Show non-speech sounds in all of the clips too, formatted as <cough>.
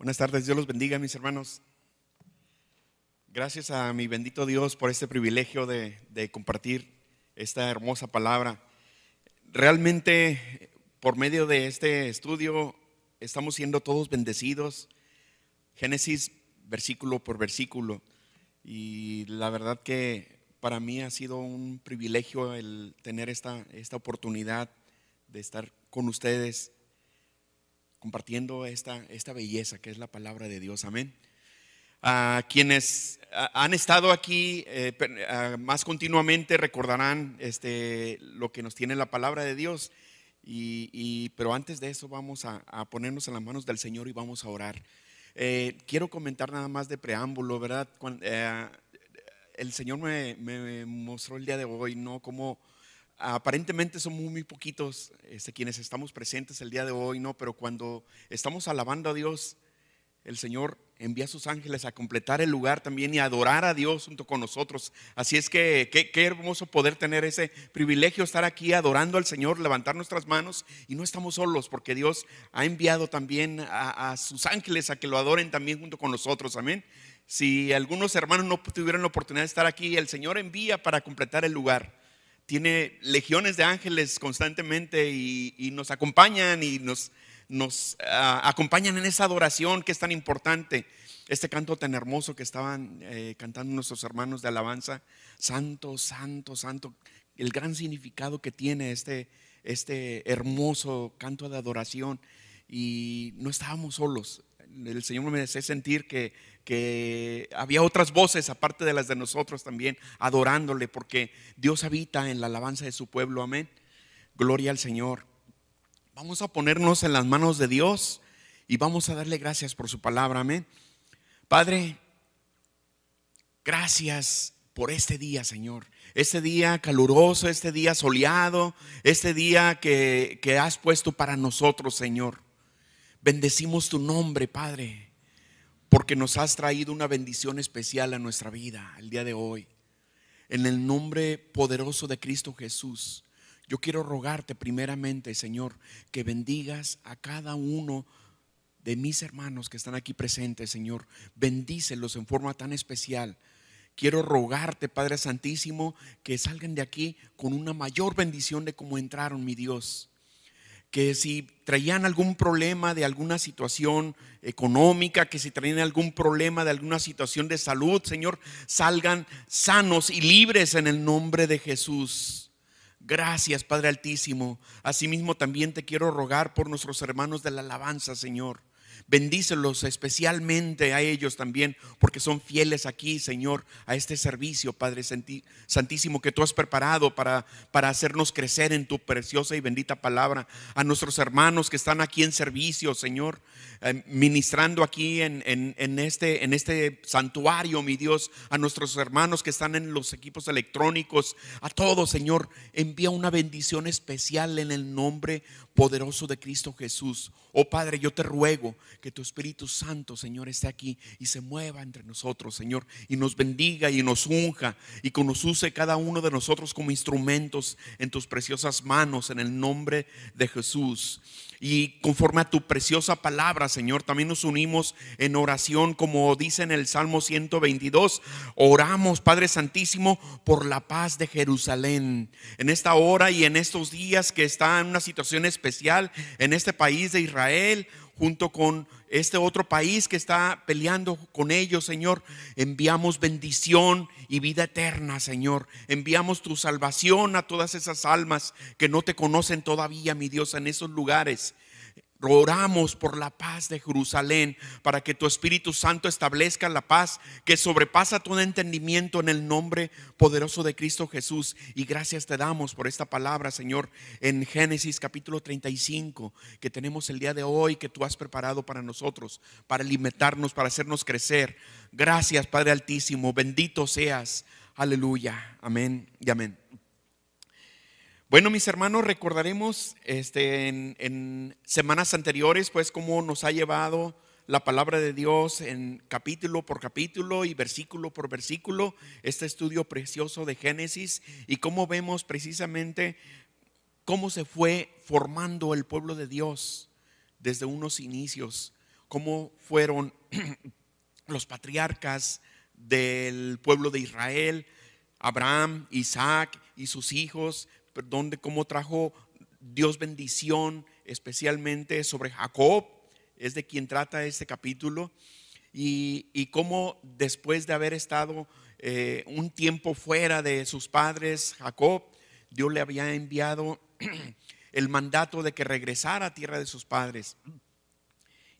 Buenas tardes, Dios los bendiga, mis hermanos. Gracias a mi bendito Dios por este privilegio de, compartir esta hermosa palabra. Realmente, por medio de este estudio, estamos siendo todos bendecidos. Génesis, versículo por versículo. Y la verdad que para mí ha sido un privilegio el tener esta, esta oportunidad de estar con ustedes compartiendo esta, esta belleza que es la palabra de Dios. Amén. A quienes han estado aquí eh, más continuamente recordarán este, lo que nos tiene la palabra de Dios. Y, pero antes de eso vamos a, ponernos en las manos del Señor y vamos a orar. Eh, quiero comentar nada más de preámbulo, ¿verdad? Cuando, eh, el Señor me, me, mostró el día de hoy, ¿no? aparentemente somos muy poquitos este, quienes estamos presentes el día de hoy, ¿no? Pero cuando estamos alabando a Dios, el Señor envía a sus ángeles a completar el lugar también y adorar a Dios junto con nosotros. Así es que qué, hermoso poder tener ese privilegio, estar aquí adorando al Señor, levantar nuestras manos y no estamos solos porque Dios ha enviado también a, sus ángeles a que lo adoren también junto con nosotros. Amén. Si algunos hermanos no tuvieran la oportunidad de estar aquí, el Señor envía para completar el lugar tiene legiones de ángeles constantemente y, nos acompañan y nos, ah, acompañan en esa adoración que es tan importante. Este canto tan hermoso que estaban eh, cantando nuestros hermanos de alabanza, santo, santo, santo, el gran significado que tiene este, este hermoso canto de adoración. Y no estábamos solos. El Señor me hace sentir que que había otras voces aparte de las de nosotros también adorándole, porque Dios habita en la alabanza de su pueblo, amén. Gloria al Señor. Vamos a ponernos en las manos de Dios y vamos a darle gracias por su palabra, amén. Padre, gracias por este día, Señor. Este día caluroso, este día soleado, este día que, has puesto para nosotros, Señor. Bendecimos tu nombre, Padre porque nos has traído una bendición especial a nuestra vida el día de hoy. En el nombre poderoso de Cristo Jesús, yo quiero rogarte primeramente, Señor, que bendigas a cada uno de mis hermanos que están aquí presentes, Señor. Bendícelos en forma tan especial. Quiero rogarte, Padre Santísimo, que salgan de aquí con una mayor bendición de cómo entraron, mi Dios que si traían algún problema de alguna situación económica, que si traían algún problema de alguna situación de salud, Señor, salgan sanos y libres en el nombre de Jesús. Gracias, Padre Altísimo. Asimismo, también te quiero rogar por nuestros hermanos de la alabanza, Señor. Bendícelos especialmente a ellos también, porque son fieles aquí, Señor, a este servicio, Padre Santísimo, que tú has preparado para, para hacernos crecer en tu preciosa y bendita palabra. A nuestros hermanos que están aquí en servicio, Señor, eh, ministrando aquí en, este, este santuario, mi Dios, a nuestros hermanos que están en los equipos electrónicos, a todos, Señor, envía una bendición especial en el nombre poderoso de Cristo Jesús. Oh Padre, yo te ruego que tu Espíritu Santo, Señor, esté aquí y se mueva entre nosotros, Señor, y nos bendiga y nos unja y que nos use cada uno de nosotros como instrumentos en tus preciosas manos, en el nombre de Jesús. Y conforme a tu preciosa palabra, Señor. También nos unimos en oración, como dice en el Salmo 122. Oramos, Padre Santísimo, por la paz de Jerusalén. En esta hora y en estos días que está en una situación especial en este país de Israel, junto con este otro país que está peleando con ellos, Señor. Enviamos bendición y vida eterna, Señor. Enviamos tu salvación a todas esas almas que no te conocen todavía, mi Dios, en esos lugares. Oramos por la paz de Jerusalén, para que tu Espíritu Santo establezca la paz que sobrepasa todo entendimiento en el nombre poderoso de Cristo Jesús. Y gracias te damos por esta palabra, Señor, en Génesis capítulo 35, que tenemos el día de hoy, que tú has preparado para nosotros, para alimentarnos, para hacernos crecer. Gracias, Padre Altísimo, bendito seas. Aleluya. Amén y amén. Bueno, mis hermanos, recordaremos este, en, semanas anteriores, pues, cómo nos ha llevado la palabra de Dios en capítulo por capítulo y versículo por versículo, este estudio precioso de Génesis y cómo vemos precisamente cómo se fue formando el pueblo de Dios desde unos inicios, cómo fueron <clears throat> los patriarcas del pueblo de Israel, Abraham, Isaac y sus hijos, donde cómo trajo Dios bendición especialmente sobre Jacob, es de quien trata este capítulo, y, y cómo después de haber estado eh, un tiempo fuera de sus padres, Jacob, Dios le había enviado <clears throat> el mandato de que regresara a tierra de sus padres.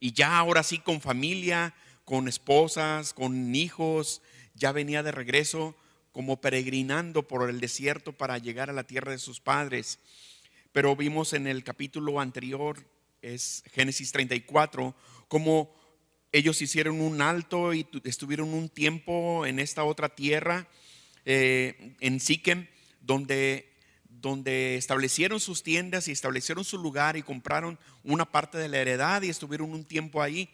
Y ya ahora sí con familia, con esposas, con hijos, ya venía de regreso como peregrinando por el desierto para llegar a la tierra de sus padres. Pero vimos en el capítulo anterior, es Génesis 34, Como ellos hicieron un alto y estuvieron un tiempo en esta otra tierra, eh, en Siquem, donde donde establecieron sus tiendas y establecieron su lugar y compraron una parte de la heredad y estuvieron un tiempo ahí,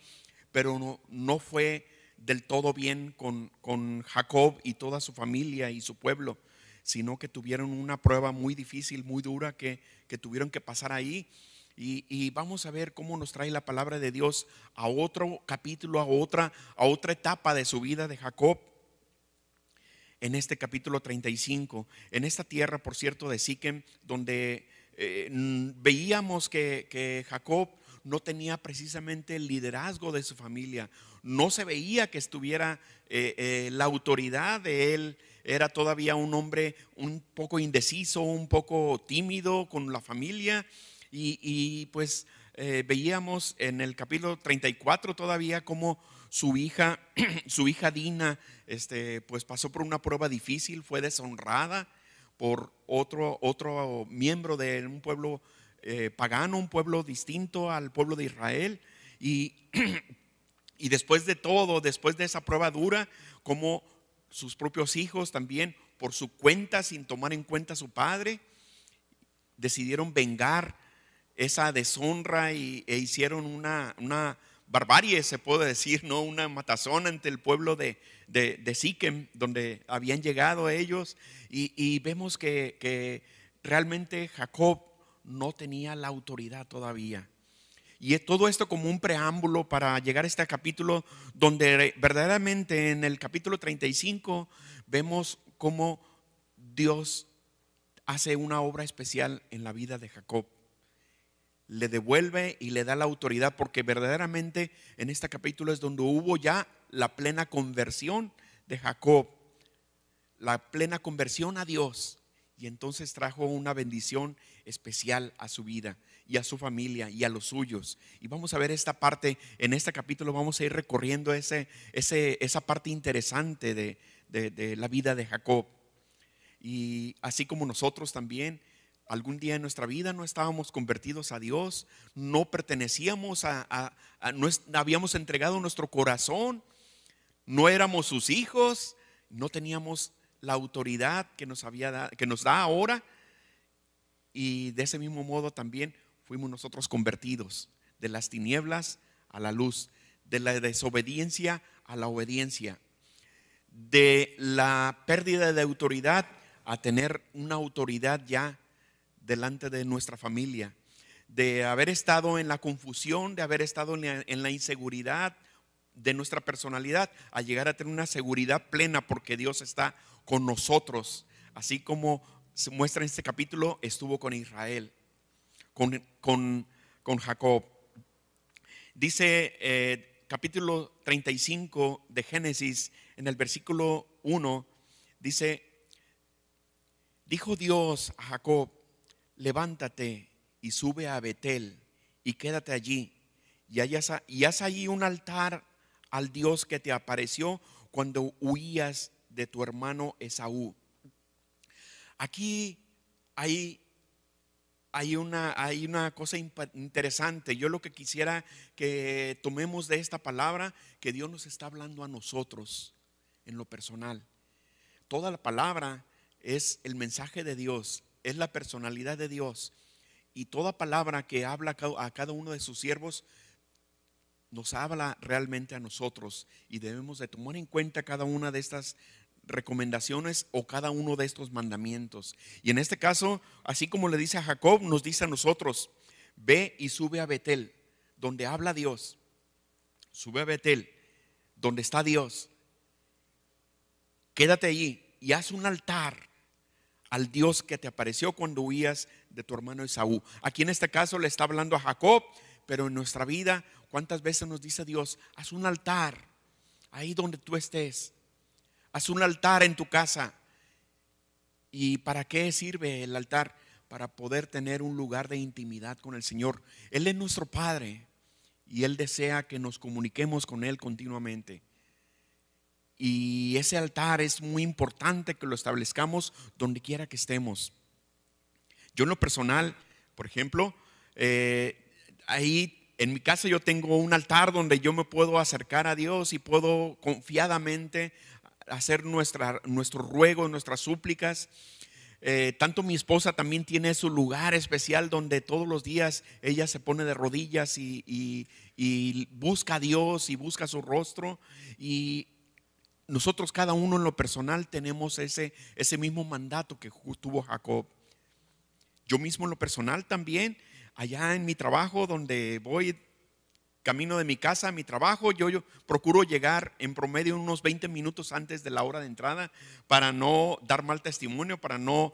pero no, no fue del todo bien con, con Jacob y toda su familia y su pueblo, sino que tuvieron una prueba muy difícil, muy dura que, tuvieron que pasar ahí. Y, vamos a ver cómo nos trae la palabra de Dios a otro capítulo, a otra, a otra etapa de su vida de Jacob. En este capítulo 35, en esta tierra, por cierto, de Siquem, donde eh, veíamos que, que Jacob no tenía precisamente el liderazgo de su familia, no se veía que estuviera eh, eh, la autoridad de él. Era todavía un hombre un poco indeciso, un poco tímido con la familia. Y, pues eh, veíamos en el capítulo 34 todavía cómo su hija, <clears throat> su hija Dina, este, pues pasó por una prueba difícil, fue deshonrada por otro, otro miembro de un pueblo pagano, un pueblo distinto al pueblo de Israel. Y <clears throat> Y después de todo, después de esa prueba dura, como sus propios hijos también por su cuenta, sin tomar en cuenta a su padre, decidieron vengar esa deshonra y, e hicieron una, barbarie, se puede decir, ¿no? Una matazón ante el pueblo de, de, Siquem, donde habían llegado ellos. Y, vemos que realmente Jacob no tenía la autoridad todavía y todo esto como un preámbulo para llegar a este capítulo donde verdaderamente en el capítulo 35 vemos cómo Dios hace una obra especial en la vida de Jacob. Le devuelve y le da la autoridad porque verdaderamente en este capítulo es donde hubo ya la plena conversión de Jacob, la plena conversión a Dios. Y entonces trajo una bendición especial a su vida y a su familia y a los suyos. Y vamos a ver esta parte, en este capítulo vamos a ir recorriendo ese, esa parte interesante de, la vida de Jacob. Y así como nosotros también, algún día en nuestra vida no estábamos convertidos a Dios, no pertenecíamos a, no habíamos entregado nuestro corazón, no éramos sus hijos, no teníamos la autoridad que nos, había que nos da ahora. Y de ese mismo modo también fuimos nosotros convertidos de las tinieblas a la luz, de la desobediencia a la obediencia, de la pérdida de autoridad a tener una autoridad ya delante de nuestra familia, de haber estado en la confusión, de haber estado en la, inseguridad de nuestra personalidad, a llegar a tener una seguridad plena porque Dios está con nosotros, así como se muestra en este capítulo, estuvo con Israel con, Jacob. Dice eh, capítulo 35 de Génesis, en el versículo 1, dice, dijo Dios a Jacob, levántate y sube a Betel y quédate allí, y, y haz allí un altar al Dios que te apareció cuando huías de tu hermano Esaú. Aquí hay hay una, hay una cosa interesante. Yo lo que quisiera que tomemos de esta palabra, que Dios nos está hablando a nosotros en lo personal. Toda la palabra es el mensaje de Dios, es la personalidad de Dios. Y toda palabra que habla a cada uno de sus siervos nos habla realmente a nosotros y debemos de tomar en cuenta cada una de estas recomendaciones o cada uno de estos mandamientos. Y en este caso, así como le dice a Jacob, nos dice a nosotros, ve y sube a Betel, donde habla Dios. Sube a Betel, donde está Dios. Quédate allí y haz un altar al Dios que te apareció cuando huías de tu hermano Esaú. Aquí en este caso le está hablando a Jacob, pero en nuestra vida, ¿cuántas veces nos dice Dios, haz un altar ahí donde tú estés? Haz un altar en tu casa. ¿Y para qué sirve el altar? Para poder tener un lugar de intimidad con el Señor. Él es nuestro Padre y Él desea que nos comuniquemos con Él continuamente. Y ese altar es muy importante que lo establezcamos donde quiera que estemos. Yo en lo personal, por ejemplo, eh, ahí en mi casa yo tengo un altar donde yo me puedo acercar a Dios y puedo confiadamente hacer nuestro ruego, nuestras súplicas. Eh, tanto mi esposa también tiene su lugar especial donde todos los días ella se pone de rodillas y, busca a Dios y busca su rostro. Y nosotros cada uno en lo personal tenemos ese, ese mismo mandato que tuvo Jacob. Yo mismo en lo personal también, allá en mi trabajo donde voy camino de mi casa mi trabajo, yo, procuro llegar en promedio unos 20 minutos antes de la hora de entrada para no dar mal testimonio, para no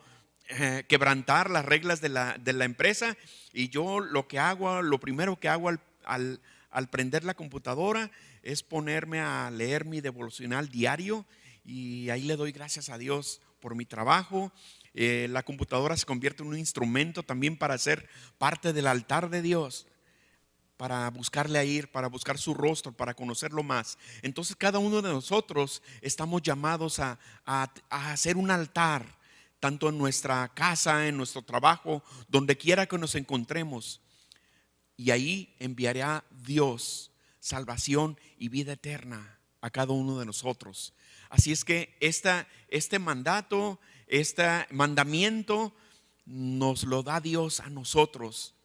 eh, quebrantar las reglas de la, empresa. Y yo lo que hago, lo primero que hago al, al, prender la computadora es ponerme a leer mi devocional diario y ahí le doy gracias a Dios por mi trabajo. Eh, la computadora se convierte en un instrumento también para ser parte del altar de Dios para buscarle a ir, para buscar su rostro, para conocerlo más. Entonces cada uno de nosotros estamos llamados a, hacer un altar, tanto en nuestra casa, en nuestro trabajo, donde quiera que nos encontremos. Y ahí enviará Dios salvación y vida eterna a cada uno de nosotros. Así es que este mandato, este mandamiento nos lo da Dios a nosotros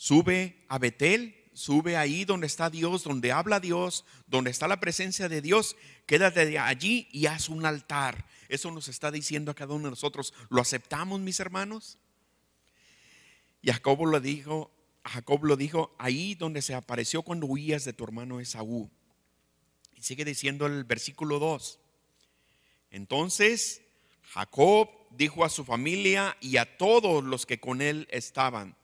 Sube a Betel, sube ahí donde está Dios, donde habla Dios, donde está la presencia de Dios, quédate allí y haz un altar. Eso nos está diciendo a cada uno de nosotros. ¿Lo aceptamos, mis hermanos? Y Jacob lo dijo, Jacob lo dijo ahí donde se apareció cuando huías de tu hermano Esaú. Y sigue diciendo el versículo 2. Entonces Jacob dijo a su familia y a todos los que con él estaban,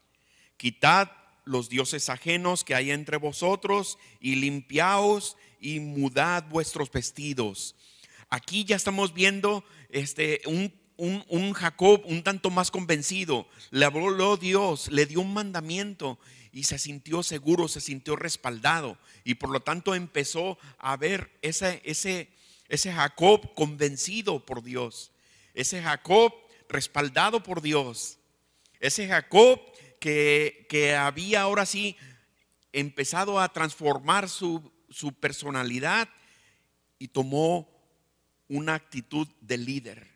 Quitad los dioses ajenos que hay entre vosotros y limpiaos y mudad vuestros vestidos. Aquí ya estamos viendo este, un, Jacob un tanto más convencido. Le habló Dios, le dio un mandamiento y se sintió seguro, se sintió respaldado. Y por lo tanto empezó a ver ese, ese, ese Jacob convencido por Dios. Ese Jacob respaldado por Dios. Ese Jacob que, había ahora sí empezado a transformar su, personalidad y tomó una actitud de líder.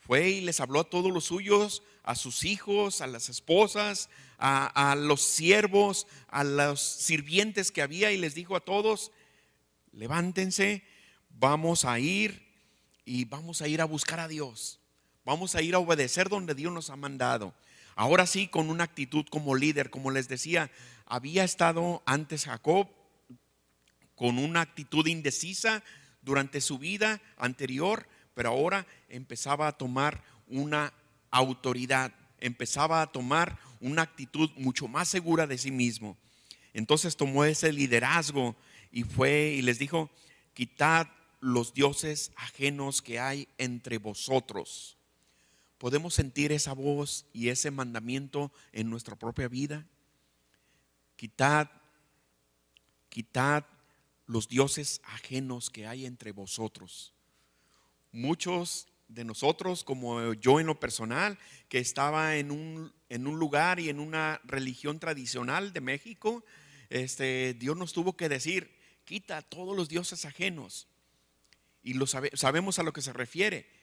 Fue y les habló a todos los suyos, a sus hijos, a las esposas, a, a, los siervos, a los sirvientes que había y les dijo a todos, levántense, vamos a ir y vamos a ir a buscar a Dios. Vamos a ir a obedecer donde Dios nos ha mandado. Ahora sí, con una actitud como líder, como les decía, había estado antes Jacob con una actitud indecisa durante su vida anterior, pero ahora empezaba a tomar una autoridad, empezaba a tomar una actitud mucho más segura de sí mismo. Entonces tomó ese liderazgo y fue y les dijo, quitad los dioses ajenos que hay entre vosotros ¿Podemos sentir esa voz y ese mandamiento en nuestra propia vida? Quitad, quitad los dioses ajenos que hay entre vosotros. Muchos de nosotros, como yo en lo personal, que estaba en un, en un lugar y en una religión tradicional de México, este, Dios nos tuvo que decir, quita todos los dioses ajenos. Y lo sabemos a lo que se refiere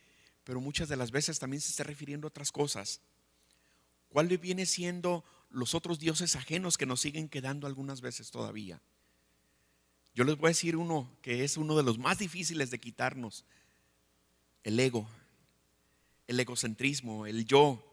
pero muchas de las veces también se está refiriendo a otras cosas. ¿Cuál viene siendo los otros dioses ajenos que nos siguen quedando algunas veces todavía? Yo les voy a decir uno que es uno de los más difíciles de quitarnos, el ego, el egocentrismo, el yo,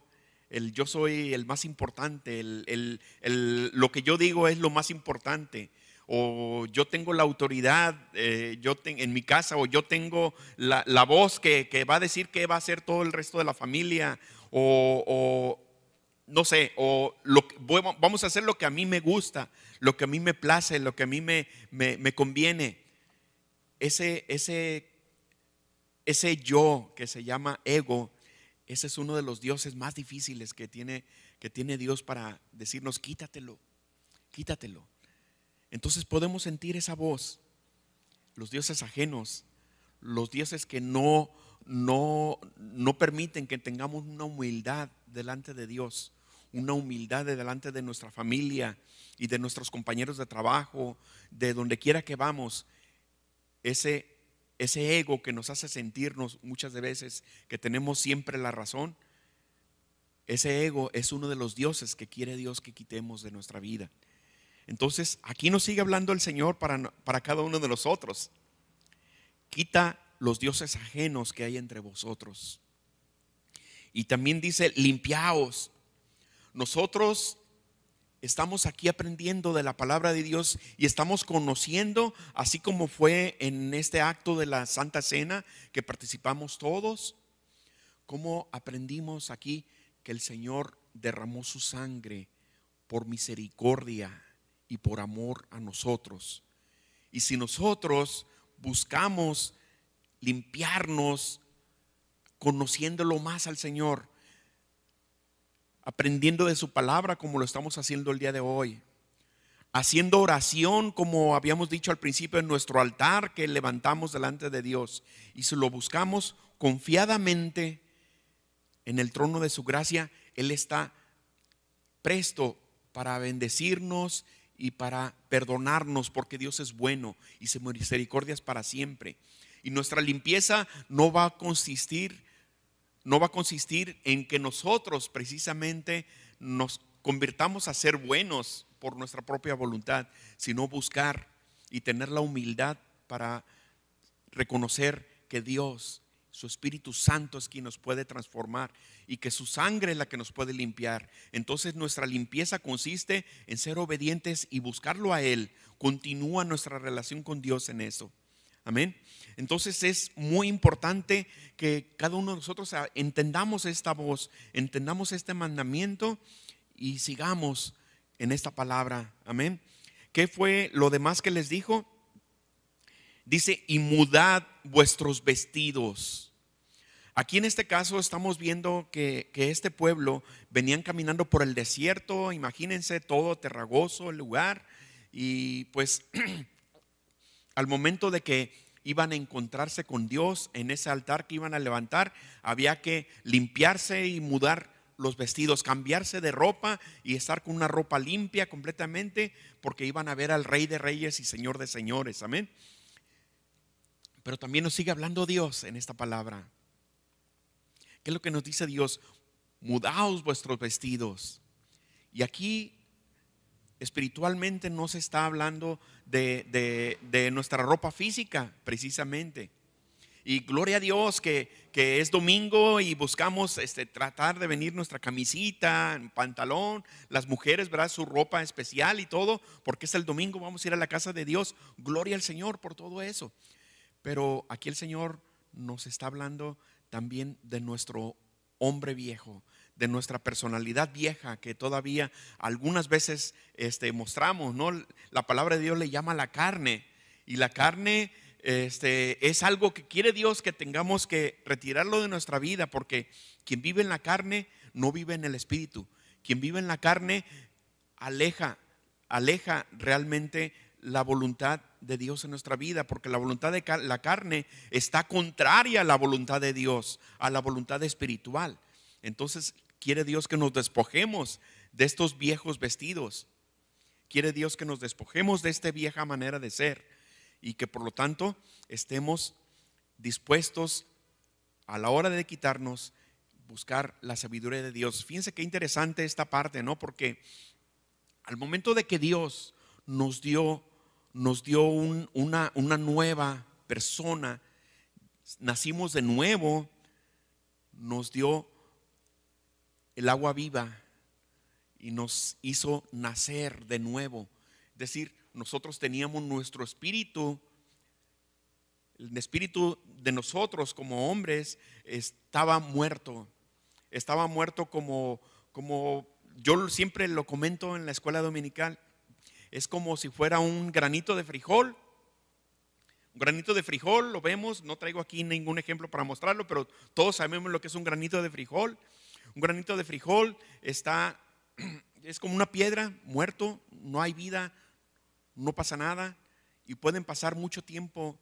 el yo soy el más importante, el, el, lo que yo digo es lo más importante, o yo tengo la autoridad eh, yo en mi casa, o yo tengo la, voz que, va a decir qué va a hacer todo el resto de la familia, o, no sé, o vamos a hacer lo que a mí me gusta, lo que a mí me place, lo que a mí me, me, me conviene. Ese, ese, ese yo que se llama ego, ese es uno de los dioses más difíciles que tiene, que tiene Dios para decirnos, quítatelo, quítatelo. Entonces podemos sentir esa voz. Los dioses ajenos, los dioses que no no no permiten que tengamos una humildad delante de Dios, una humildad delante de nuestra familia y de nuestros compañeros de trabajo, de donde quiera que vamos. Ese ese ego que nos hace sentirnos muchas veces que tenemos siempre la razón, ese ego es uno de los dioses que quiere Dios que quitemos de nuestra vida. Entonces, aquí nos sigue hablando el Señor para, cada uno de nosotros. Quita los dioses ajenos que hay entre vosotros. Y también dice, limpiaos. Nosotros estamos aquí aprendiendo de la palabra de Dios y estamos conociendo, así como fue en este acto de la Santa Cena que participamos todos, cómo aprendimos aquí que el Señor derramó su sangre por misericordia y por amor a nosotros. Y si nosotros buscamos limpiarnos conociéndolo más al Señor, aprendiendo de su palabra como lo estamos haciendo el día de hoy, haciendo oración como habíamos dicho al principio en nuestro altar que levantamos delante de Dios y si lo buscamos confiadamente en el trono de su gracia, Él está presto para bendecirnos y para perdonarnos, porque Dios es bueno y se misericordia para siempre. Y nuestra limpieza no va a consistir, no va a consistir en que nosotros precisamente nos convirtamos a ser buenos por nuestra propia voluntad, sino buscar y tener la humildad para reconocer que Dios su Espíritu Santo es quien nos puede transformar y que su sangre es la que nos puede limpiar. Entonces nuestra limpieza consiste en ser obedientes y buscarlo a Él. Continúa nuestra relación con Dios en eso. Amén. Entonces es muy importante que cada uno de nosotros entendamos esta voz, entendamos este mandamiento y sigamos en esta palabra. Amén. ¿Qué fue lo demás que les dijo? Dice, y mudad vuestros vestidos. Aquí en este caso estamos viendo que, este pueblo venían caminando por el desierto, imagínense todo terragoso el lugar, y pues <clears throat> al momento de que iban a encontrarse con Dios en ese altar que iban a levantar, había que limpiarse y mudar los vestidos, cambiarse de ropa y estar con una ropa limpia completamente, porque iban a ver al Rey de Reyes y Señor de Señores. Amén. Pero también nos sigue hablando Dios en esta palabra. ¿Qué es lo que nos dice Dios? Mudaos vuestros vestidos. Y aquí espiritualmente no se está hablando de, nuestra ropa física, precisamente. Y gloria a Dios que, que es domingo y buscamos este, tratar de venir nuestra camisita, pantalón, las mujeres, ¿verdad? Su ropa especial y todo, porque es el domingo, vamos a ir a la casa de Dios. Gloria al Señor por todo eso. Pero aquí el Señor nos está hablando también de nuestro hombre viejo, de nuestra personalidad vieja que todavía algunas veces este, mostramos, ¿no? La palabra de Dios le llama la carne y la carne este, es algo que quiere Dios que tengamos que retirarlo de nuestra vida porque quien vive en la carne no vive en el espíritu. Quien vive en la carne aleja, aleja realmente la voluntad de Dios en nuestra vida, porque la voluntad de la carne está contraria a la voluntad de Dios, a la voluntad espiritual. Entonces quiere Dios que nos despojemos de estos viejos vestidos. Quiere Dios que nos despojemos de esta vieja manera de ser y que por lo tanto estemos dispuestos a la hora de quitarnos buscar la sabiduría de Dios. Fíjense qué interesante esta parte, ¿no? Porque al momento de que Dios nos dio nos dio una, nueva persona, nacimos de nuevo, nos dio el agua viva y nos hizo nacer de nuevo. Es decir, nosotros teníamos nuestro espíritu, el espíritu de nosotros como hombres estaba muerto, estaba muerto como, como yo siempre lo comento en la escuela dominical, es como si fuera un granito de frijol. Un granito de frijol, lo vemos, no traigo aquí ningún ejemplo para mostrarlo, pero todos sabemos lo que es un granito de frijol. Un granito de frijol está, <clears throat> es como una piedra, muerto, no hay vida, no pasa nada y pueden pasar mucho tiempo,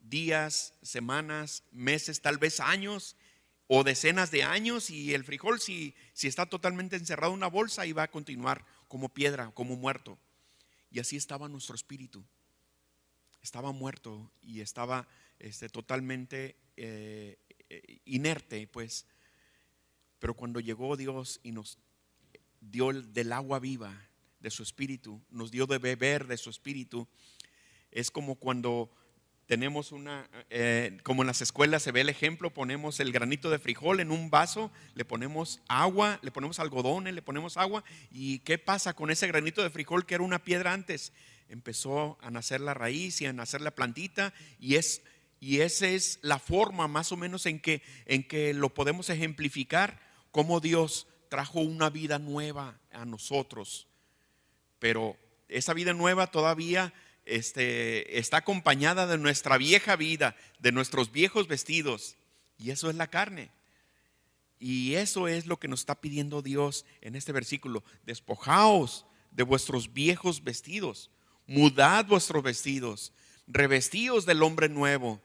días, semanas, meses, tal vez años o decenas de años y el frijol si, si está totalmente encerrado en una bolsa y va a continuar como piedra, como muerto. Y así estaba nuestro espíritu. Estaba muerto y estaba este, totalmente eh, eh, inerte, pues. Pero cuando llegó Dios y nos dio del agua viva de su espíritu, nos dio de beber de su espíritu, es como cuando tenemos una, eh, como en las escuelas se ve el ejemplo, ponemos el granito de frijol en un vaso, le ponemos agua, le ponemos algodón, eh, le ponemos agua. ¿Y qué pasa con ese granito de frijol que era una piedra antes? Empezó a nacer la raíz y a nacer la plantita y es... Y esa es la forma más o menos en que, en que lo podemos ejemplificar, cómo Dios trajo una vida nueva a nosotros. Pero esa vida nueva todavía este, está acompañada de nuestra vieja vida, de nuestros viejos vestidos. Y eso es la carne. Y eso es lo que nos está pidiendo Dios en este versículo. Despojaos de vuestros viejos vestidos, mudad vuestros vestidos, revestíos del hombre nuevo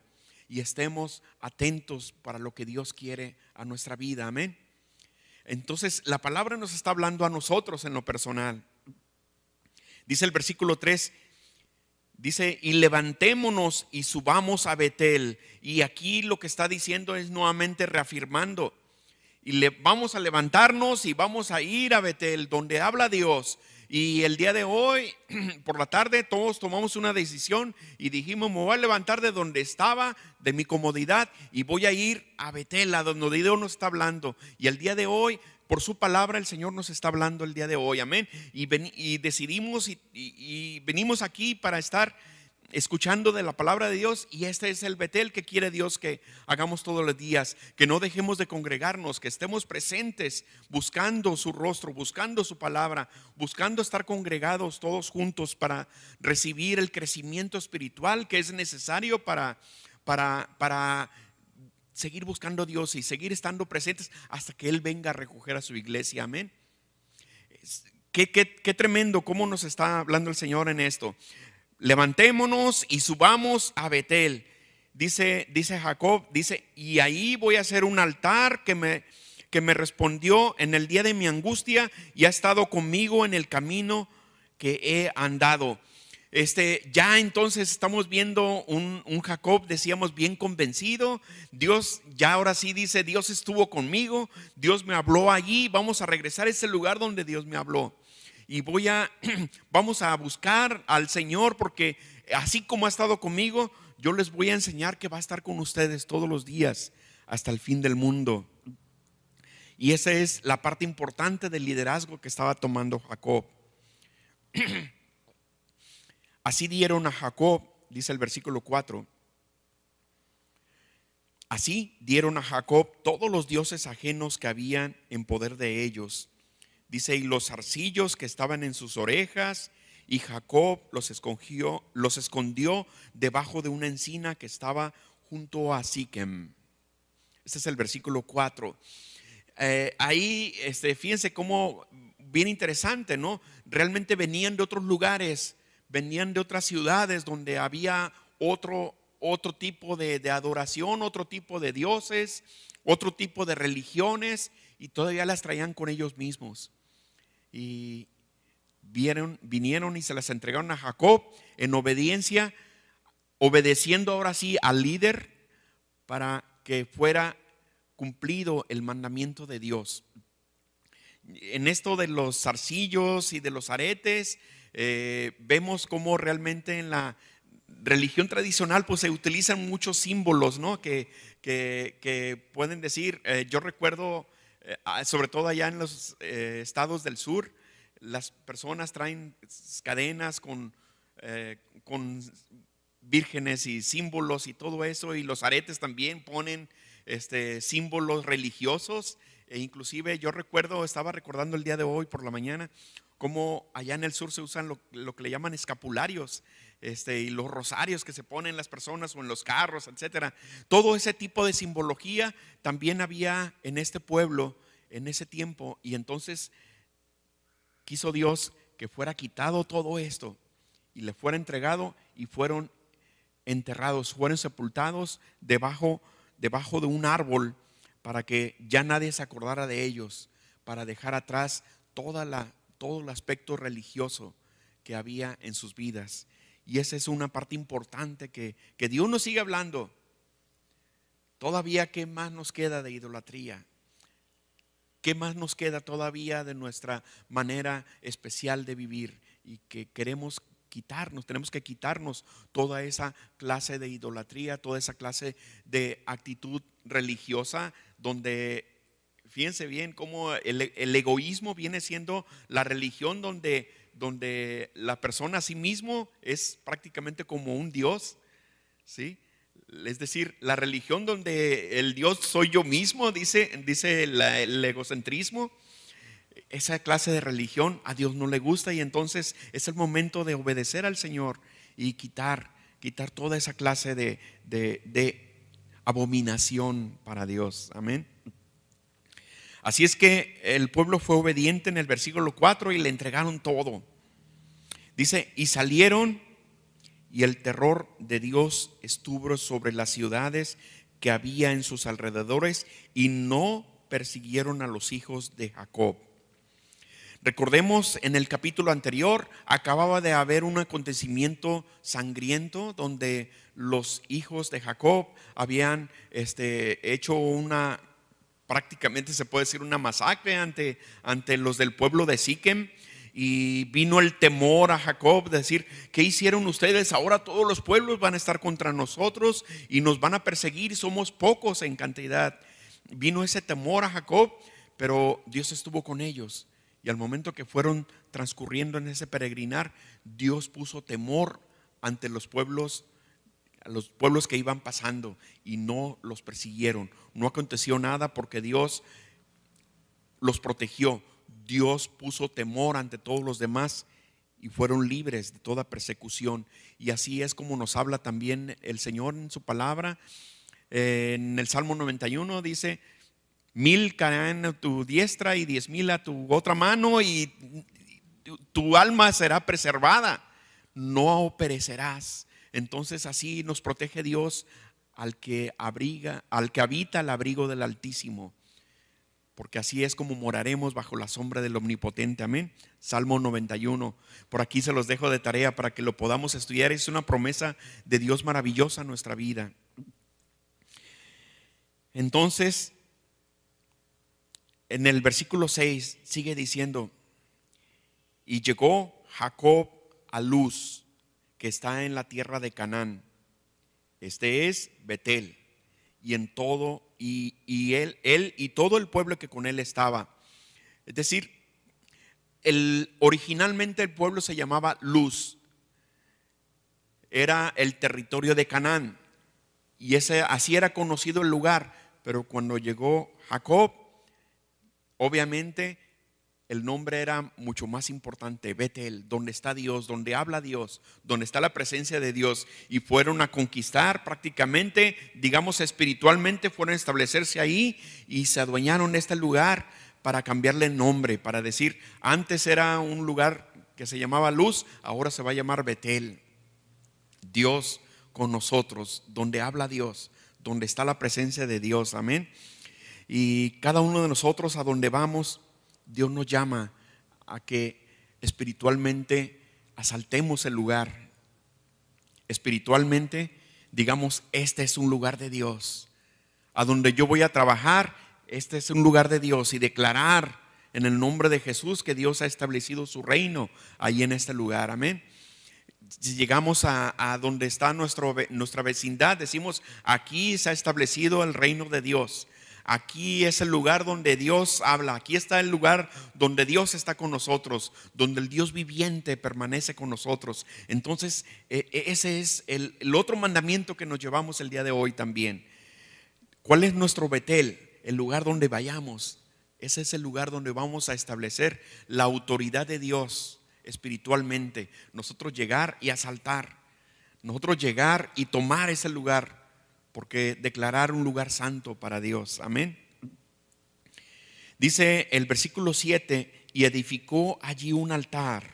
y estemos atentos para lo que Dios quiere a nuestra vida. Amén. Entonces la palabra nos está hablando a nosotros en lo personal. Dice el versículo 3, Dice, y levantémonos y subamos a Betel. Y aquí lo que está diciendo es nuevamente reafirmando. Y le, vamos a levantarnos y vamos a ir a Betel, donde habla Dios. Y el día de hoy, <clears throat> por la tarde, todos tomamos una decisión y dijimos, me voy a levantar de donde estaba, de mi comodidad, y voy a ir a Betel, a donde Dios nos está hablando. Y el día de hoy por su palabra el Señor nos está hablando el día de hoy, amén. Y, decidimos y, y, venimos aquí para estar escuchando de la palabra de Dios y este es el Betel que quiere Dios que hagamos todos los días, que no dejemos de congregarnos, que estemos presentes buscando su rostro, buscando su palabra, buscando estar congregados todos juntos para recibir el crecimiento espiritual que es necesario para, para, para seguir buscando a Dios y seguir estando presentes hasta que Él venga a recoger a su iglesia. Amén. Qué, tremendo cómo nos está hablando el Señor en esto. Levantémonos y subamos a Betel. Dice, dice Jacob, dice, y ahí voy a hacer un altar que me, que me respondió en el día de mi angustia y ha estado conmigo en el camino que he andado. Este, ya entonces estamos viendo un, Jacob, decíamos, bien convencido. Dios, ya ahora sí dice, Dios estuvo conmigo, Dios me habló allí, vamos a regresar a ese lugar donde Dios me habló. Y voy a, <clears throat> vamos a buscar al Señor porque así como ha estado conmigo, yo les voy a enseñar que va a estar con ustedes todos los días hasta el fin del mundo. Y esa es la parte importante del liderazgo que estaba tomando Jacob. <clears throat> Así dieron a Jacob, dice el versículo 4. Así dieron a Jacob todos los dioses ajenos que habían en poder de ellos. Dice, y los arcillos que estaban en sus orejas, y Jacob los, los escondió debajo de una encina que estaba junto a Siquem. Este es el versículo 4. Eh, ahí, este, fíjense cómo bien interesante, ¿no? Realmente venían de otros lugares, venían de otras ciudades donde había otro, otro tipo de, adoración, otro tipo de dioses, otro tipo de religiones y todavía las traían con ellos mismos. Y vinieron, vinieron y se las entregaron a Jacob en obediencia, obedeciendo ahora sí al líder para que fuera cumplido el mandamiento de Dios. En esto de los zarcillos y de los aretes, eh, vemos cómo realmente en la religión tradicional pues se utilizan muchos símbolos, ¿no? Que, que, pueden decir, eh, yo recuerdo, eh, sobre todo allá en los estados del sur, las personas traen cadenas con, con vírgenes y símbolos y todo eso, y los aretes también ponen este, símbolos religiosos. E inclusive yo recuerdo, estaba recordando el día de hoy por la mañana, como allá en el sur se usan lo, que le llaman escapularios este, y los rosarios que se ponen en las personas o en los carros, etcétera. Todo ese tipo de simbología también había en este pueblo en ese tiempo y entonces quiso Dios que fuera quitado todo esto y le fuera entregado y fueron enterrados, fueron sepultados debajo, debajo de un árbol para que ya nadie se acordara de ellos, para dejar atrás toda la todo el aspecto religioso que había en sus vidas. Y esa es una parte importante que, Dios nos sigue hablando. Todavía, ¿qué más nos queda de idolatría? ¿Qué más nos queda todavía de nuestra manera especial de vivir? Y que queremos quitarnos, tenemos que quitarnos toda esa clase de idolatría, toda esa clase de actitud religiosa donde Fíjense bien cómo el, egoísmo viene siendo la religión donde, donde la persona a sí mismo es prácticamente como un Dios. ¿sí? Es decir, la religión donde el Dios soy yo mismo, dice, dice el egocentrismo. Esa clase de religión a Dios no le gusta y entonces es el momento de obedecer al Señor y quitar, quitar toda esa clase de abominación para Dios. Amén. Así es que el pueblo fue obediente en el versículo 4 y le entregaron todo. Dice, y salieron y el terror de Dios estuvo sobre las ciudades que había en sus alrededores y no persiguieron a los hijos de Jacob. Recordemos en el capítulo anterior, acababa de haber un acontecimiento sangriento donde los hijos de Jacob habían este, hecho una prácticamente se puede decir una masacre ante, ante los del pueblo de Siquem. Y vino el temor a Jacob, decir, ¿qué hicieron ustedes? Ahora todos los pueblos van a estar contra nosotros y nos van a perseguir, somos pocos en cantidad. Vino ese temor a Jacob, pero Dios estuvo con ellos. Y al momento que fueron transcurriendo en ese peregrinar, Dios puso temor ante los pueblos los pueblos que iban pasando y no los persiguieron. No aconteció nada porque Dios los protegió. Dios puso temor ante todos los demás y fueron libres de toda persecución. Y así es como nos habla también el Señor en su palabra. En el Salmo 91 dice, mil caerán a tu diestra y diez mil a tu otra mano y tu alma será preservada. No perecerás. Entonces así nos protege Dios al que abriga, al que habita el abrigo del Altísimo, porque así es como moraremos bajo la sombra del Omnipotente. Amén. Salmo 91. Por aquí se los dejo de tarea para que lo podamos estudiar. Es una promesa de Dios maravillosa en nuestra vida. Entonces, en el versículo 6 sigue diciendo, y llegó Jacob a luz que está en la tierra de Canaán. Este es Betel y en todo y, él, él, y todo el pueblo que con él estaba. Es decir, originalmente el pueblo se llamaba Luz. Era el territorio de Canaán y ese, así era conocido el lugar, pero cuando llegó Jacob, obviamente el nombre era mucho más importante, Betel, donde está Dios, donde habla Dios, donde está la presencia de Dios. Y fueron a conquistar prácticamente, digamos espiritualmente, fueron a establecerse ahí y se adueñaron de este lugar para cambiarle nombre, para decir, antes era un lugar que se llamaba Luz, ahora se va a llamar Betel. Dios con nosotros, donde habla Dios, donde está la presencia de Dios, amén. Y cada uno de nosotros a donde vamos, Dios nos llama a que espiritualmente asaltemos el lugar. Espiritualmente digamos, este es un lugar de Dios. A donde yo voy a trabajar, este es un lugar de Dios. Y declarar en el nombre de Jesús que Dios ha establecido su reino ahí en este lugar. Amén. Si llegamos a, donde está nuestra vecindad, decimos, aquí se ha establecido el reino de Dios. Aquí es el lugar donde Dios habla. Aquí está el lugar donde Dios está con nosotros, donde el Dios viviente permanece con nosotros. Entonces, e, e, ese es el, otro mandamiento que nos llevamos el día de hoy también. ¿Cuál es nuestro Betel? El lugar donde vayamos. Ese es el lugar donde vamos a establecer la autoridad de Dios espiritualmente. Nosotros llegar y asaltar. Nosotros llegar y tomar ese lugar porque declarar un lugar santo para Dios. Amén. Dice el versículo 7, y edificó allí un altar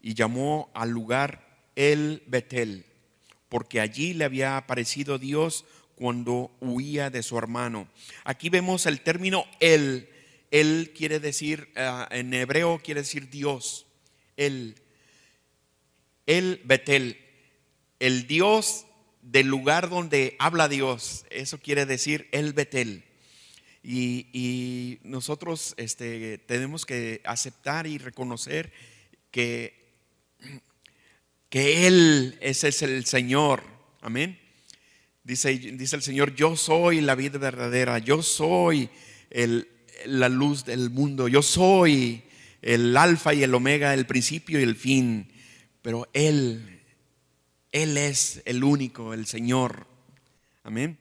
y llamó al lugar el Betel, porque allí le había aparecido Dios cuando huía de su hermano. Aquí vemos el término el. Él quiere decir, ah, en hebreo quiere decir Dios. El, el Betel. El Dios del lugar donde habla Dios. Eso quiere decir el Betel. Y, nosotros este, tenemos que aceptar y reconocer que, que Él ese es el Señor. Amén. Dice, dice el Señor, yo soy la vida verdadera, yo soy la luz del mundo, yo soy el alfa y el omega, el principio y el fin, pero Él él es el único, el Señor. Amén.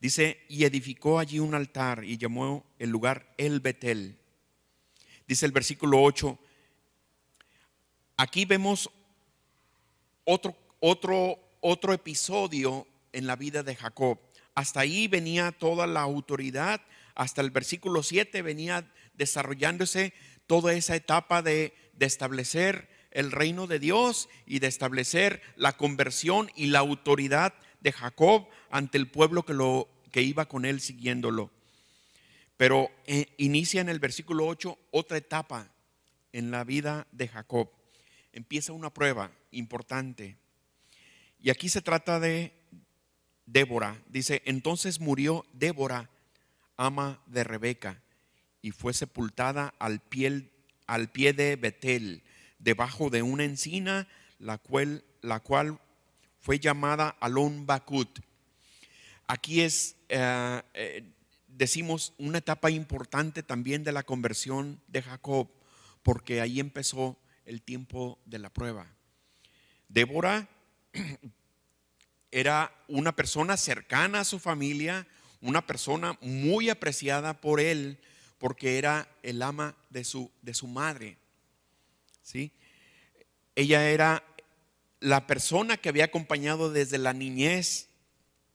Dice, y edificó allí un altar y llamó el lugar El Betel. Dice el versículo 8, aquí vemos otro, otro, otro episodio en la vida de Jacob. Hasta ahí venía toda la autoridad, hasta el versículo 7 venía desarrollándose toda esa etapa de, de establecer el reino de Dios y de establecer la conversión y la autoridad de Jacob ante el pueblo que, lo, que iba con él siguiéndolo. Pero eh, inicia en el versículo 8 otra etapa en la vida de Jacob. Empieza una prueba importante. Y aquí se trata de Débora. Dice, entonces murió Débora, ama de Rebeca, y fue sepultada al, al pie de Betel debajo de una encina, la cual, la cual fue llamada Alon Bakut. Aquí es, eh, eh, decimos, una etapa importante también de la conversión de Jacob, porque ahí empezó el tiempo de la prueba. Débora era una persona cercana a su familia, una persona muy apreciada por él, porque era el ama de su, de su madre. ¿sí? Ella era la persona que había acompañado desde la niñez,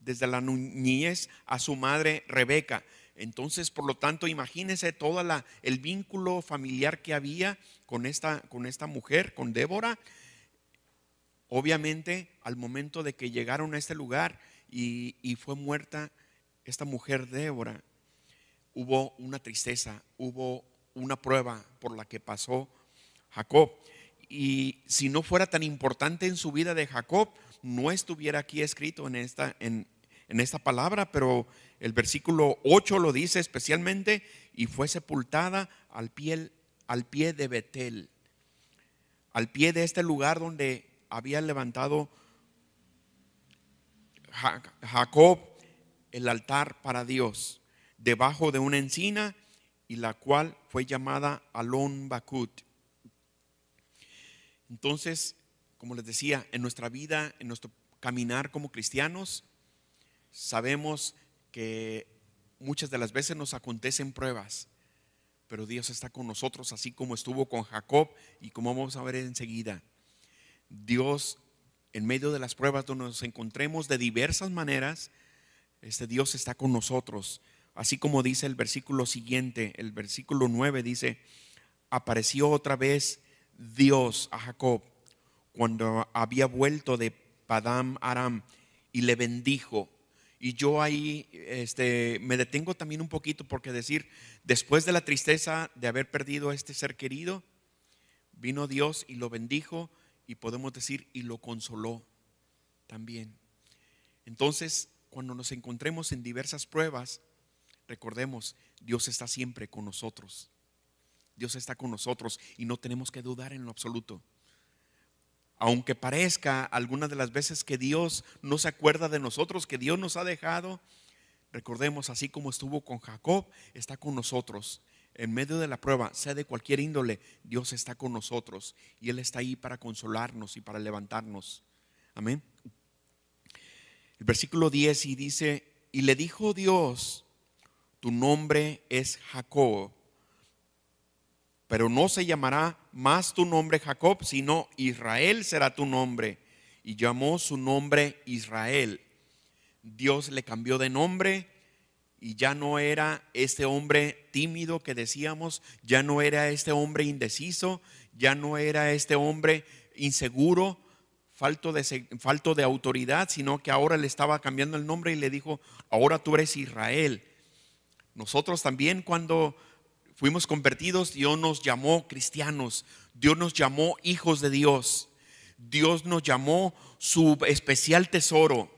desde la niñez a su madre Rebeca. Entonces, por lo tanto, imagínense todo la, el vínculo familiar que había con esta, con esta mujer, con Débora. Obviamente, al momento de que llegaron a este lugar y, y fue muerta esta mujer Débora, hubo una tristeza, hubo una prueba por la que pasó Jacob. Y si no fuera tan importante en su vida de Jacob, no estuviera aquí escrito en esta, en, esta palabra, pero el versículo 8 lo dice especialmente, y fue sepultada al pie, al pie de Betel, al pie de este lugar donde había levantado Jacob el altar para Dios, debajo de una encina, y la cual fue llamada Alon Bakut entonces, como les decía, en nuestra vida, en nuestro caminar como cristianos, sabemos que muchas de las veces nos acontecen pruebas, pero Dios está con nosotros, así como estuvo con Jacob y como vamos a ver enseguida. Dios, en medio de las pruebas donde nos encontremos de diversas maneras, este Dios está con nosotros. Así como dice el versículo siguiente, el versículo 9 dice, apareció otra vez Dios a Jacob cuando había vuelto de Padam Aram y le bendijo. Y yo ahí este, me detengo también un poquito porque decir, después de la tristeza de haber perdido a este ser querido, vino Dios y lo bendijo y podemos decir, y lo consoló también. Entonces, cuando nos encontremos en diversas pruebas, recordemos, Dios está siempre con nosotros. Dios está con nosotros y no tenemos que dudar en lo absoluto. Aunque parezca algunas de las veces que Dios no se acuerda de nosotros, que Dios nos ha dejado, recordemos, así como estuvo con Jacob, está con nosotros. En medio de la prueba, sea de cualquier índole, Dios está con nosotros y Él está ahí para consolarnos y para levantarnos. Amén. El versículo 10 y dice, y le dijo Dios, tu nombre es Jacob pero no se llamará más tu nombre Jacob, sino Israel será tu nombre. Y llamó su nombre Israel. Dios le cambió de nombre y ya no era este hombre tímido que decíamos, ya no era este hombre indeciso, ya no era este hombre inseguro, falto de, falto de autoridad, sino que ahora le estaba cambiando el nombre y le dijo, ahora tú eres Israel. Nosotros también cuando fuimos convertidos, Dios nos llamó cristianos, Dios nos llamó hijos de Dios, Dios nos llamó su especial tesoro,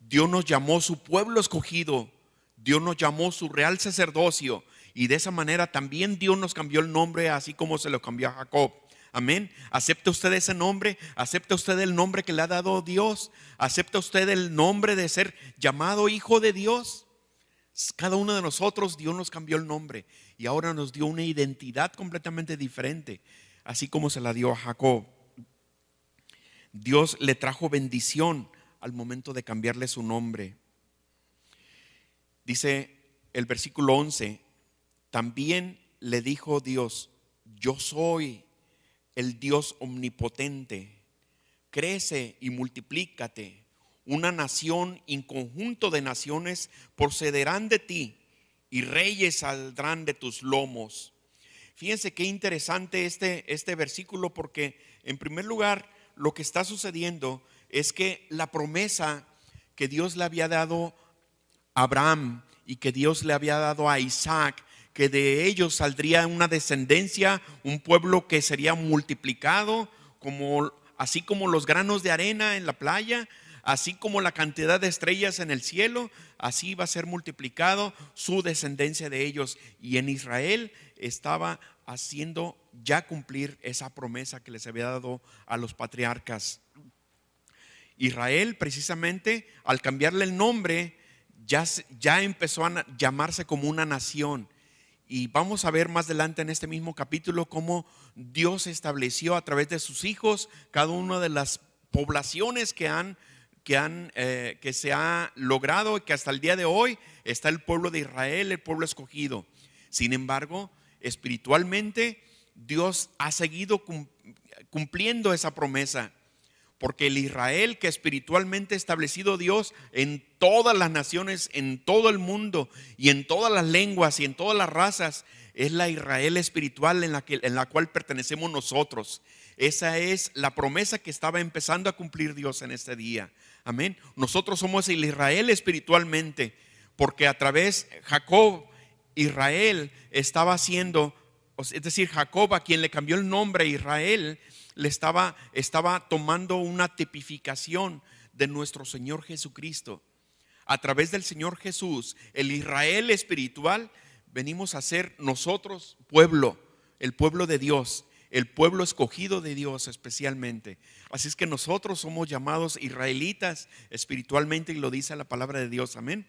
Dios nos llamó su pueblo escogido, Dios nos llamó su real sacerdocio y de esa manera también Dios nos cambió el nombre así como se lo cambió a Jacob. Amén. ¿Acepta usted ese nombre? ¿Acepta usted el nombre que le ha dado Dios? ¿Acepta usted el nombre de ser llamado hijo de Dios? Cada uno de nosotros, Dios nos cambió el nombre y ahora nos dio una identidad completamente diferente, así como se la dio a Jacob. Dios le trajo bendición al momento de cambiarle su nombre. Dice el versículo 11, también le dijo Dios, yo soy el Dios omnipotente, crece y multiplícate, una nación y conjunto de naciones procederán de ti y reyes saldrán de tus lomos. Fíjense qué interesante este, este versículo porque en primer lugar lo que está sucediendo es que la promesa que Dios le había dado a Abraham y que Dios le había dado a Isaac, que de ellos saldría una descendencia, un pueblo que sería multiplicado, como, así como los granos de arena en la playa, así como la cantidad de estrellas en el cielo, así iba a ser multiplicado su descendencia de ellos. Y en Israel estaba haciendo ya cumplir esa promesa que les había dado a los patriarcas. Israel, precisamente, al cambiarle el nombre, ya, ya empezó a llamarse como una nación. Y vamos a ver más adelante en este mismo capítulo cómo Dios estableció a través de sus hijos cada una de las poblaciones que han que, han, eh, que se ha logrado y que hasta el día de hoy está el pueblo de Israel, el pueblo escogido. Sin embargo, espiritualmente Dios ha seguido cumpliendo esa promesa, porque el Israel que espiritualmente ha establecido Dios en todas las naciones, en todo el mundo y en todas las lenguas y en todas las razas, es la Israel espiritual en la, que, en la cual pertenecemos nosotros. Esa es la promesa que estaba empezando a cumplir Dios en este día. Amén. Nosotros somos el Israel espiritualmente, porque a través Jacob, Israel estaba haciendo, es decir, Jacob a quien le cambió el nombre Israel, le estaba, estaba tomando una tipificación de nuestro Señor Jesucristo. A través del Señor Jesús, el Israel espiritual, venimos a ser nosotros pueblo, el pueblo de Dios, el pueblo escogido de Dios especialmente. Así es que nosotros somos llamados israelitas espiritualmente y lo dice la palabra de Dios. Amén.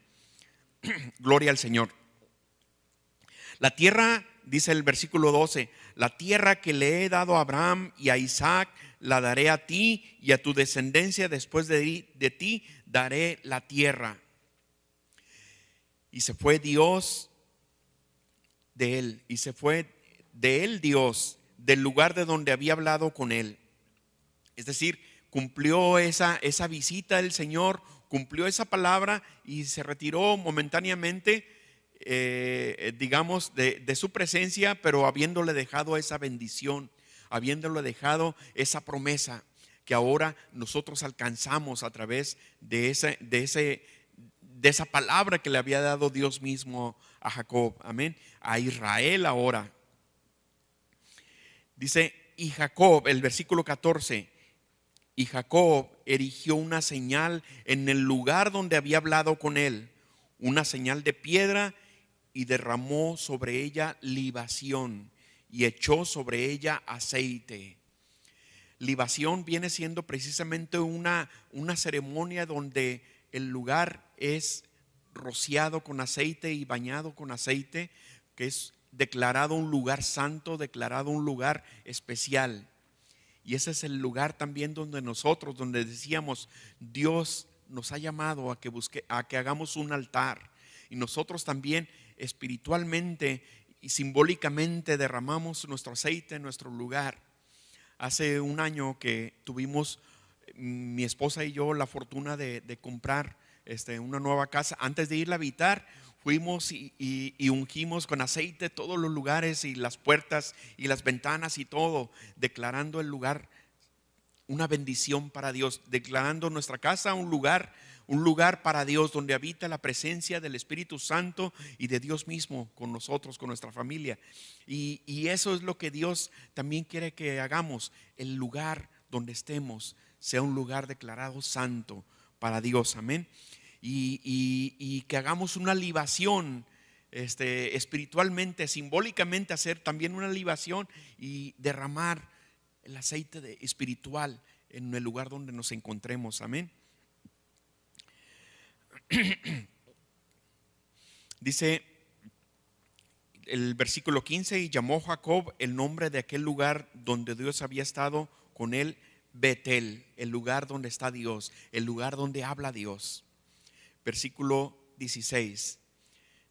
<clears throat> Gloria al Señor. La tierra, dice el versículo 12, la tierra que le he dado a Abraham y a Isaac, la daré a ti y a tu descendencia después de, de ti, daré la tierra. Y se fue Dios de él, y se fue de él Dios, del lugar de donde había hablado con él. Es decir, cumplió esa, esa visita del Señor, cumplió esa palabra y se retiró momentáneamente, eh, digamos, de, de su presencia, pero habiéndole dejado esa bendición, habiéndole dejado esa promesa que ahora nosotros alcanzamos a través de, ese, de, ese, de esa palabra que le había dado Dios mismo a Jacob, amén, a Israel ahora. Dice, y Jacob, el versículo 14, y Jacob erigió una señal en el lugar donde había hablado con él, una señal de piedra, y derramó sobre ella libación y echó sobre ella aceite. Libación viene siendo precisamente una, una ceremonia donde el lugar es rociado con aceite y bañado con aceite, que es declarado un lugar santo, declarado un lugar especial. Y ese es el lugar también donde nosotros, donde decíamos, Dios nos ha llamado a que busque, a que hagamos un altar. Y nosotros también espiritualmente y simbólicamente derramamos nuestro aceite en nuestro lugar. Hace un año que tuvimos mm, mi esposa y yo la fortuna de, comprar este, una nueva casa. Antes de irla a habitar, fuimos y, ungimos con aceite todos los lugares y las puertas y las ventanas y todo, declarando el lugar una bendición para Dios, declarando nuestra casa un lugar, un lugar para Dios donde habita la presencia del Espíritu Santo y de Dios mismo con nosotros, con nuestra familia. y eso es lo que Dios también quiere que hagamos, el lugar donde estemos sea un lugar declarado santo para Dios. Amén y, que hagamos una libación este, espiritualmente, simbólicamente hacer también una libación y derramar el aceite espiritual en el lugar donde nos encontremos. Amén. <clears throat> Dice el versículo 15, y llamó Jacob el nombre de aquel lugar donde Dios había estado con él, Betel, el lugar donde está Dios, el lugar donde habla Dios versículo 16.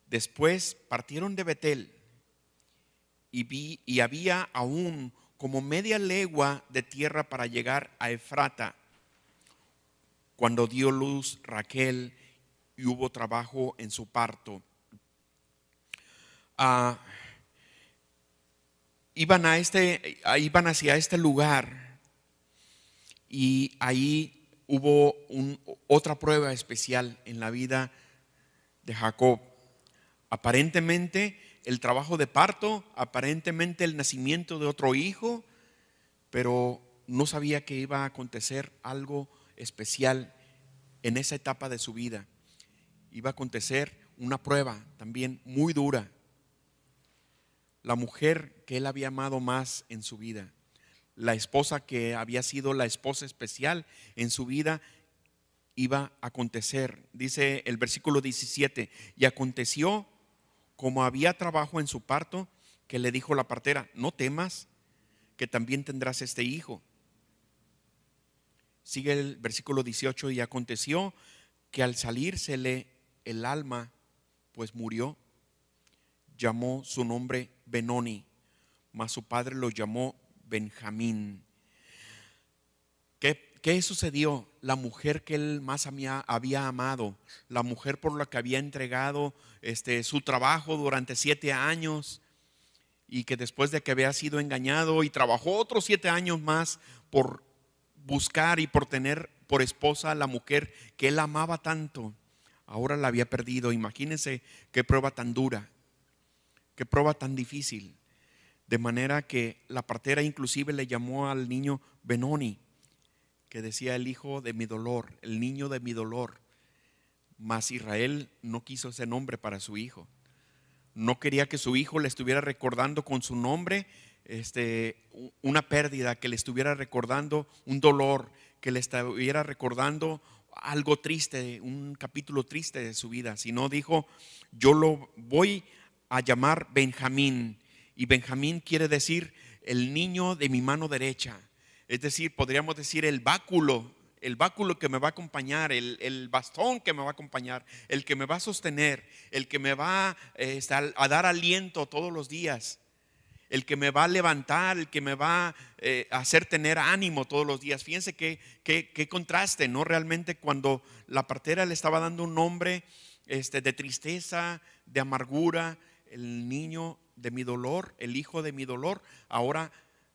Después partieron de Betel y, había aún como media legua de tierra para llegar a Efrata, cuando dio luz Raquel y hubo trabajo en su parto. Ah, iban, a este, iban hacia este lugar y ahí hubo otra prueba especial en la vida de Jacob. Aparentemente el trabajo de parto, aparentemente el nacimiento de otro hijo, pero no sabía que iba a acontecer algo especial en esa etapa de su vida. Iba a acontecer una prueba también muy dura. La mujer que él había amado más en su vida la esposa que había sido la esposa especial en su vida iba a acontecer. Dice el versículo 17, y aconteció como había trabajo en su parto, que le dijo la partera, no temas, que también tendrás este hijo. Sigue el versículo 18, y aconteció que al salírsele el alma, pues murió, llamó su nombre Benoni, mas su padre lo llamó Benjamín. ¿Qué, sucedió? La mujer que él más había amado, la mujer por la que había entregado este, su trabajo durante siete años y que después de que había sido engañado y trabajó otros siete años más por buscar y por tener por esposa a la mujer que él amaba tanto, ahora la había perdido. Imagínense qué prueba tan dura, qué prueba tan difícil de manera que la partera inclusive le llamó al niño Benoni, que decía el hijo de mi dolor, el niño de mi dolor. Mas Israel no quiso ese nombre para su hijo. No quería que su hijo le estuviera recordando con su nombre este, una pérdida, que le estuviera recordando un dolor, que le estuviera recordando algo triste, un capítulo triste de su vida, sino dijo, yo lo voy a llamar Benjamín, y Benjamín quiere decir el niño de mi mano derecha. Es decir, podríamos decir el báculo, el báculo que me va a acompañar, el, bastón que me va a acompañar, el que me va a sostener, el que me va eh, este, a dar aliento todos los días, el que me va a levantar, el que me va eh, a hacer tener ánimo todos los días. Fíjense qué, contraste, ¿no? Realmente cuando la partera le estaba dando un nombre este, de tristeza, de amargura, el niño de mi dolor, el hijo de mi dolor. Ahora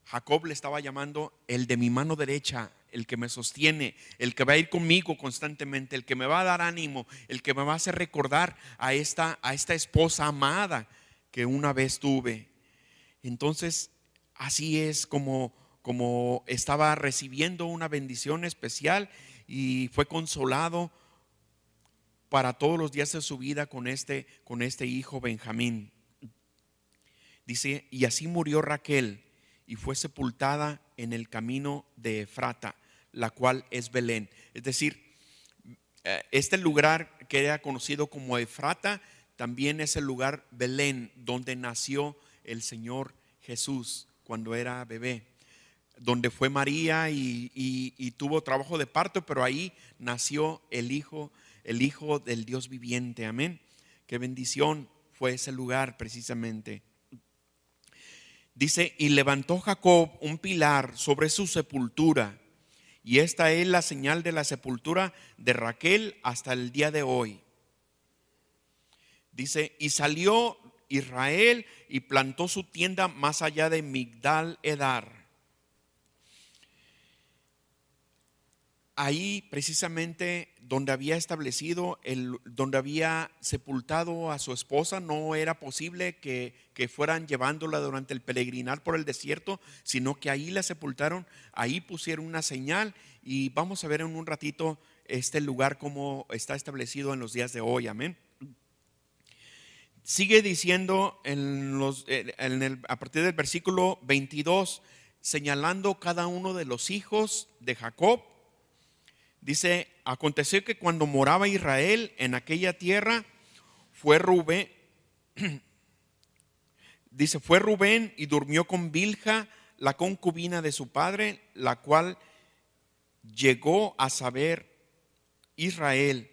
Jacob le estaba llamando el de mi mano derecha, el que me sostiene, el que va a ir conmigo constantemente, el que me va a dar ánimo, el que me va a hacer recordar a esta, a esta esposa amada que una vez tuve. Entonces, así es como, como estaba recibiendo una bendición especial y fue consolado para todos los días de su vida con este, con este hijo Benjamín. Dice, y así murió Raquel y fue sepultada en el camino de Efrata, la cual es Belén. Es decir, eh, este lugar que era conocido como Efrata, también es el lugar Belén, donde nació el Señor Jesús cuando era bebé, donde fue María y, tuvo trabajo de parto, pero ahí nació el Hijo, el Hijo del Dios viviente. Amén. Qué bendición fue ese lugar precisamente. Dice, y levantó Jacob un pilar sobre su sepultura, y esta es la señal de la sepultura de Raquel hasta el día de hoy. Dice, y salió Israel y plantó su tienda más allá de Migdal Edar ahí precisamente donde había establecido, el, donde había sepultado a su esposa, no era posible que, fueran llevándola durante el peregrinar por el desierto, sino que ahí la sepultaron, ahí pusieron una señal y vamos a ver en un ratito este lugar como está establecido en los días de hoy, amén. Sigue diciendo en los, en el, a partir del versículo 22, señalando cada uno de los hijos de Jacob, Dice, aconteció que cuando moraba Israel en aquella tierra, fue Rubén, <clears throat> dice, fue Rubén y durmió con Bilja, la concubina de su padre, la cual llegó a saber Israel.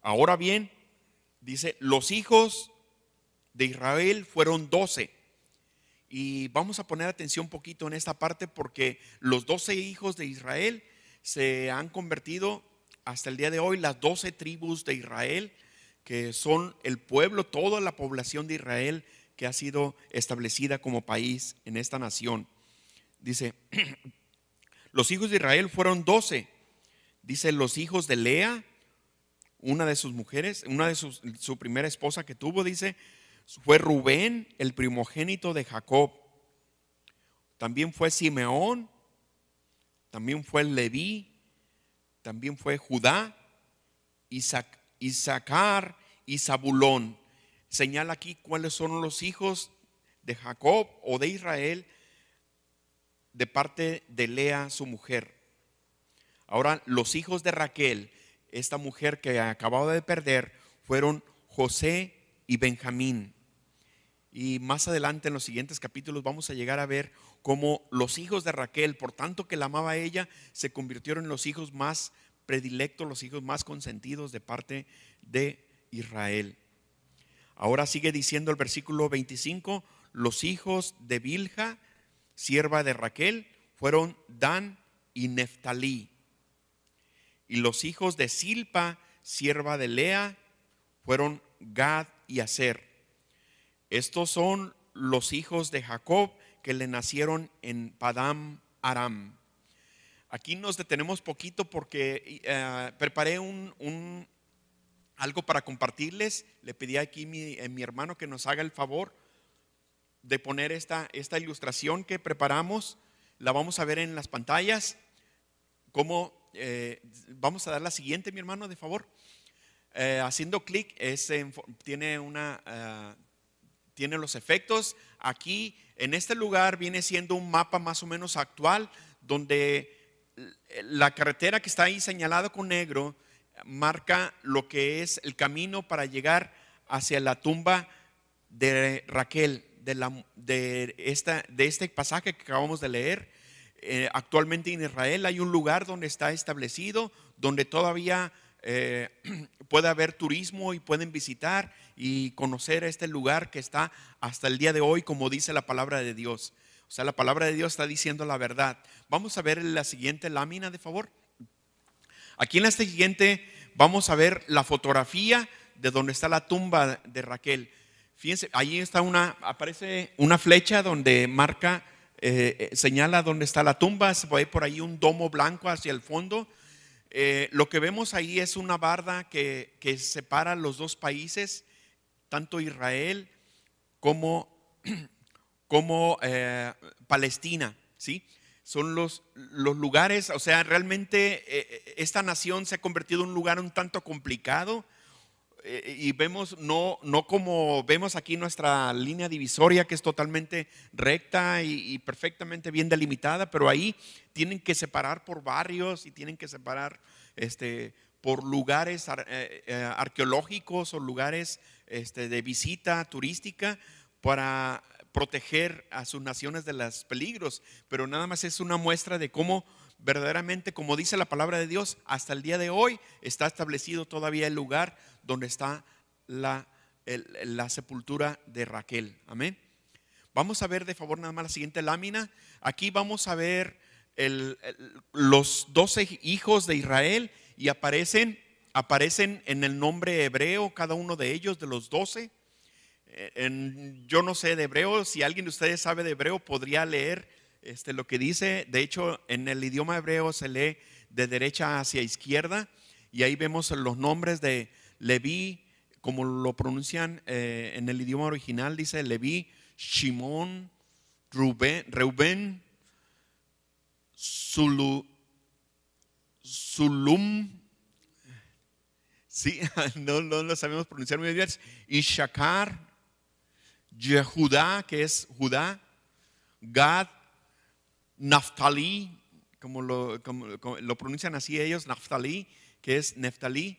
Ahora bien, dice, los hijos de Israel fueron doce. Y vamos a poner atención un poquito en esta parte porque los doce hijos de Israel se han convertido hasta el día de hoy las doce tribus de Israel, que son el pueblo, toda la población de Israel que ha sido establecida como país en esta nación. Dice, <clears throat> los hijos de Israel fueron doce. Dice, los hijos de Lea, una de sus mujeres, una de sus, su primera esposa que tuvo, dice, fue Rubén, el primogénito de Jacob. También fue Simeón, también fue Leví, también fue Judá, Isaac, Isaacar y Zabulón. Señala aquí cuáles son los hijos de Jacob o de Israel de parte de Lea, su mujer. Ahora, los hijos de Raquel, esta mujer que acababa de perder, fueron José y Benjamín. Y más adelante en los siguientes capítulos vamos a llegar a ver cómo los hijos de Raquel, por tanto que la amaba a ella, se convirtieron en los hijos más predilectos, los hijos más consentidos de parte de Israel. Ahora sigue diciendo el versículo 25, los hijos de Bilja, sierva de Raquel, fueron Dan y Neftalí. Y los hijos de Silpa, sierva de Lea, fueron Gad y Aser. Estos son los hijos de Jacob que le nacieron en Padam Aram. Aquí nos detenemos poquito porque eh, preparé un, algo para compartirles. Le pedí aquí a eh, mi, hermano que nos haga el favor de poner esta, esta ilustración que preparamos. La vamos a ver en las pantallas. Eh, vamos a dar la siguiente, mi hermano, de favor. haciendo clic, tiene una, tiene los efectos. Aquí, en este lugar, viene siendo un mapa más o menos actual, donde eh, la carretera que está ahí señalada con negro marca lo que es el camino para llegar hacia la tumba de Raquel, de, la, de, esta, de este pasaje que acabamos de leer. Eh, actualmente en Israel hay un lugar donde está establecido, donde todavía eh, <clears throat> puede haber turismo y pueden visitar y conocer este lugar que está hasta el día de hoy, como dice la palabra de Dios. O sea, la palabra de Dios está diciendo la verdad. Vamos a ver la siguiente lámina, de favor. Aquí en la siguiente vamos a ver la fotografía de donde está la tumba de Raquel. Fíjense, ahí está una, aparece una flecha donde marca, eh, eh, señala donde está la tumba, se ve por ahí un domo blanco hacia el fondo. Eh, lo que vemos ahí es una barda que separa los dos países tanto Israel como, <clears throat> como eh, Palestina, ¿sí? Son los, los lugares, o sea, realmente eh, eh, esta nación se ha convertido en un lugar un tanto complicado y vemos, no, no como vemos aquí nuestra línea divisoria que es totalmente recta y, perfectamente bien delimitada, pero ahí tienen que separar por barrios y tienen que separar este, por lugares arqueológicos o lugares este, de visita turística para proteger a sus naciones de los peligros, pero nada más es una muestra de cómo verdaderamente, como dice la palabra de Dios, hasta el día de hoy está establecido todavía el lugar donde está la, la sepultura de Raquel. Amén. Vamos a ver de favor nada más la siguiente lámina. Aquí vamos a ver los doce hijos de Israel y aparecen aparecen en el nombre hebreo, cada uno de ellos, de los doce. Eh, en, yo no sé de hebreo, si alguien de ustedes sabe de hebreo, podría leer este, lo que dice. De hecho, en el idioma hebreo se lee de derecha hacia izquierda y ahí vemos los nombres de Levi como lo pronuncian eh, en el idioma original, dice Leví, Shimón, Reuben, Reubén, Zulum, Sí, <laughs> no, lo sabemos pronunciar muy bien. Ishakar, Yehudá, que es Judá, Gad, Naftali, como lo, pronuncian así ellos, Naftali, que es Neftalí,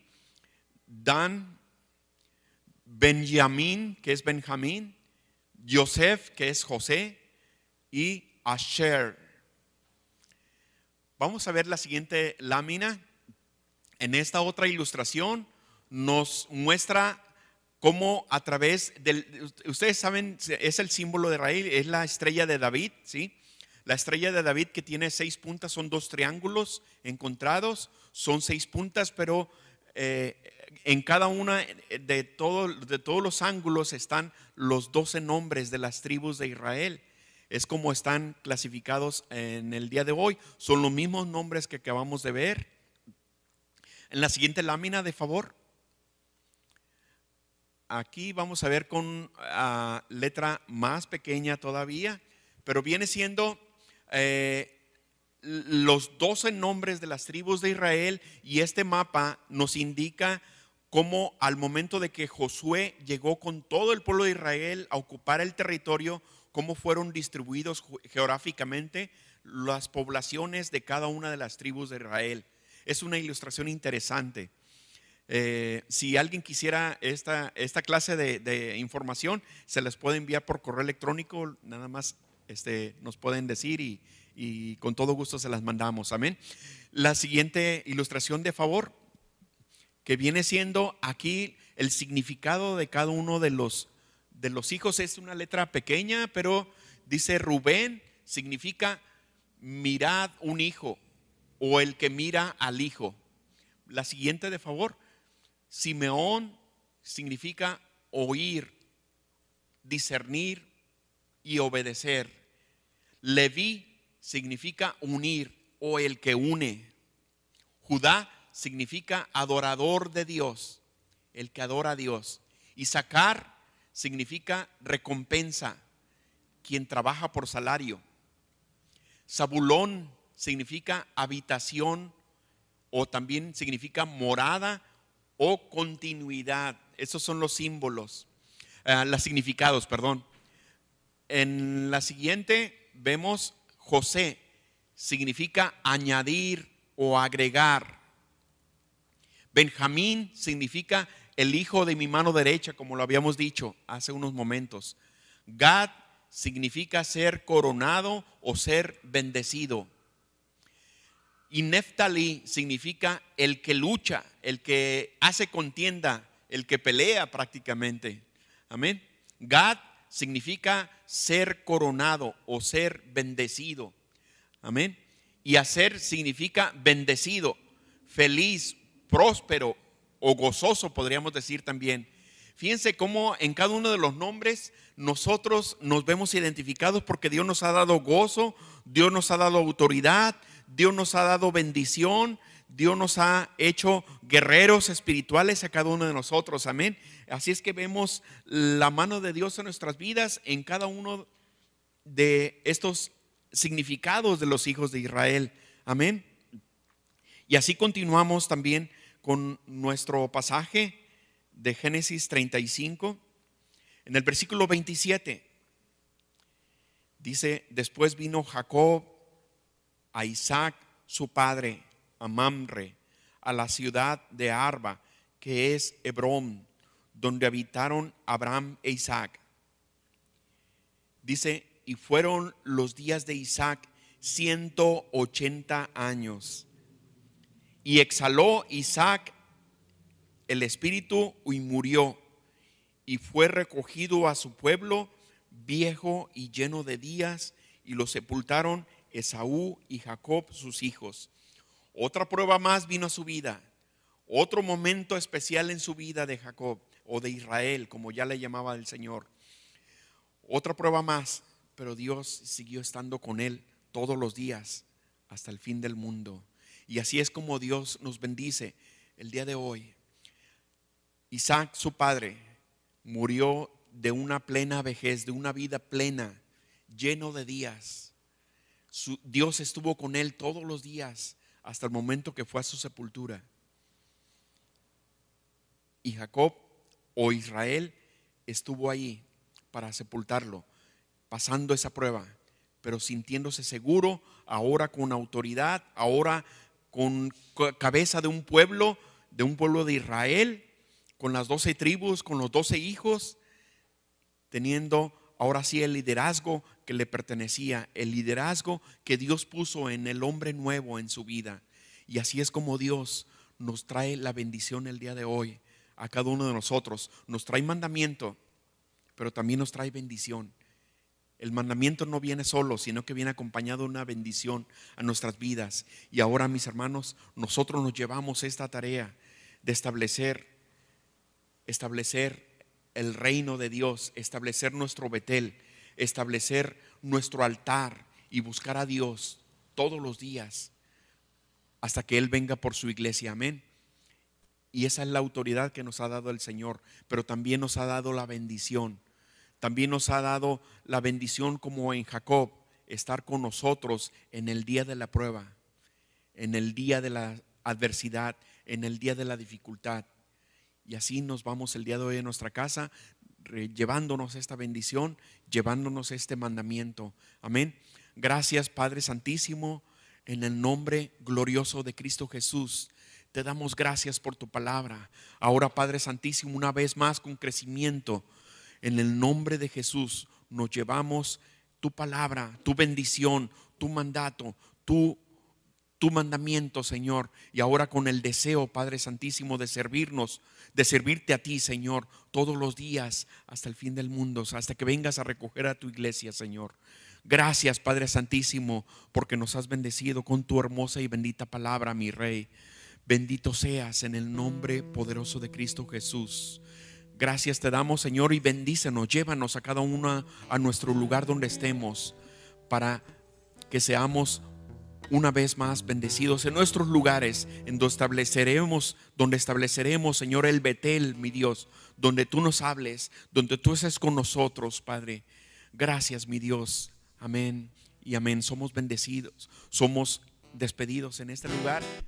Dan, Benjamín, que es Benjamín, Yosef, que es José, y Asher. Vamos a ver la siguiente lámina en esta otra ilustración nos muestra cómo a través del, ustedes saben, es el símbolo de Israel, es la estrella de David, ¿sí? La estrella de David que tiene seis puntas, son dos triángulos encontrados, son seis puntas, pero eh, en cada una de, de todos los ángulos están los doce nombres de las tribus de Israel. Es como están clasificados en el día de hoy. Son los mismos nombres que acabamos de ver. En la siguiente lámina, de favor. Aquí vamos a ver con ah, letra más pequeña todavía, pero viene siendo eh, los 12 nombres de las tribus de Israel y este mapa nos indica cómo al momento de que Josué llegó con todo el pueblo de Israel a ocupar el territorio, cómo fueron distribuidos geográficamente las poblaciones de cada una de las tribus de Israel es una ilustración interesante. Eh, si alguien quisiera esta, esta clase de, información, se les puede enviar por correo electrónico, nada más este, nos pueden decir y, y con todo gusto se las mandamos. Amén. La siguiente ilustración de favor, que viene siendo aquí el significado de cada uno de los, de los hijos, es una letra pequeña, pero dice Rubén, significa mirad un hijo o el que mira al hijo. La siguiente, de favor. Simeón significa oír, discernir y obedecer. Leví significa unir o el que une. Judá significa adorador de Dios, el que adora a Dios. Y sacar significa recompensa, quien trabaja por salario. Zabulón significa habitación o también significa morada o continuidad. Esos son los símbolos, eh, los significados, perdón. En la siguiente vemos José, significa añadir o agregar. Benjamín significa el hijo de mi mano derecha, como lo habíamos dicho hace unos momentos. Gad significa ser coronado o ser bendecido. Y Neftalí significa el que lucha, el que hace contienda, el que pelea prácticamente. Amén. Gad significa ser coronado o ser bendecido. Amén. Y hacer significa bendecido, feliz, próspero o gozoso, podríamos decir también. Fíjense cómo en cada uno de los nombres nosotros nos vemos identificados porque Dios nos ha dado gozo, Dios nos ha dado autoridad, Dios nos ha dado bendición, Dios nos ha hecho guerreros espirituales a cada uno de nosotros, amén. Así es que vemos la mano de Dios en nuestras vidas, en cada uno de estos significados de los hijos de Israel, amén. Y así continuamos también con nuestro pasaje de Génesis 35, en el versículo 27. Dice, después vino Jacob a Isaac, su padre, a Mamre, a la ciudad de Arba, que es Hebrón, donde habitaron Abraham e Isaac. Dice, y fueron los días de Isaac 180 años. Y exhaló Isaac el espíritu y murió. Y fue recogido a su pueblo viejo y lleno de días y lo sepultaron Esaú y Jacob sus hijos. Otra prueba más vino a su vida, otro momento especial en su vida de Jacob o de Israel, como ya le llamaba el Señor. Otra prueba más, pero Dios siguió estando con él todos los días hasta el fin del mundo. Y así es como Dios nos bendice el día de hoy. Isaac, su padre, murió de una plena vejez, de una vida plena, lleno de días. Dios estuvo con él todos los días hasta el momento que fue a su sepultura. Y Jacob o Israel estuvo ahí para sepultarlo, pasando esa prueba, pero sintiéndose seguro, ahora con autoridad, ahora con cabeza de un pueblo, de un pueblo de Israel, con las doce tribus, con los doce hijos, teniendo ahora sí el liderazgo que le pertenecía, el liderazgo que Dios puso en el hombre nuevo en su vida. Y así es como Dios nos trae la bendición el día de hoy a cada uno de nosotros. Nos trae mandamiento, pero también nos trae bendición. El mandamiento no viene solo, sino que viene acompañado de una bendición a nuestras vidas. Y ahora, mis hermanos, nosotros nos llevamos esta tarea de establecer, establecer el reino de Dios, establecer nuestro Betel establecer nuestro altar y buscar a Dios todos los días hasta que Él venga por su iglesia. Amén. Y esa es la autoridad que nos ha dado el Señor, pero también nos ha dado la bendición. También nos ha dado la bendición como en Jacob, estar con nosotros en el día de la prueba, en el día de la adversidad, en el día de la dificultad. Y así nos vamos el día de hoy a nuestra casa llevándonos esta bendición, llevándonos este mandamiento. Amén. Gracias Padre Santísimo, en el nombre glorioso de Cristo Jesús. Te damos gracias por tu palabra. Ahora Padre Santísimo, una vez más con crecimiento, en el nombre de Jesús nos llevamos tu palabra, tu bendición, tu mandato, tu tu mandamiento, Señor, y ahora con el deseo, Padre Santísimo, de servirnos, de servirte a ti, Señor, todos los días hasta el fin del mundo, hasta que vengas a recoger a tu iglesia, Señor. Gracias, Padre Santísimo, porque nos has bendecido con tu hermosa y bendita palabra, mi Rey. Bendito seas en el nombre poderoso de Cristo Jesús. Gracias te damos, Señor, y bendícenos, llévanos a cada uno a nuestro lugar donde estemos para que seamos una vez más bendecidos en nuestros lugares, en donde estableceremos, donde estableceremos, Señor, el Betel, mi Dios, donde tú nos hables, donde tú estés con nosotros, Padre. Gracias, mi Dios. Amén y amén. Somos bendecidos, somos despedidos en este lugar.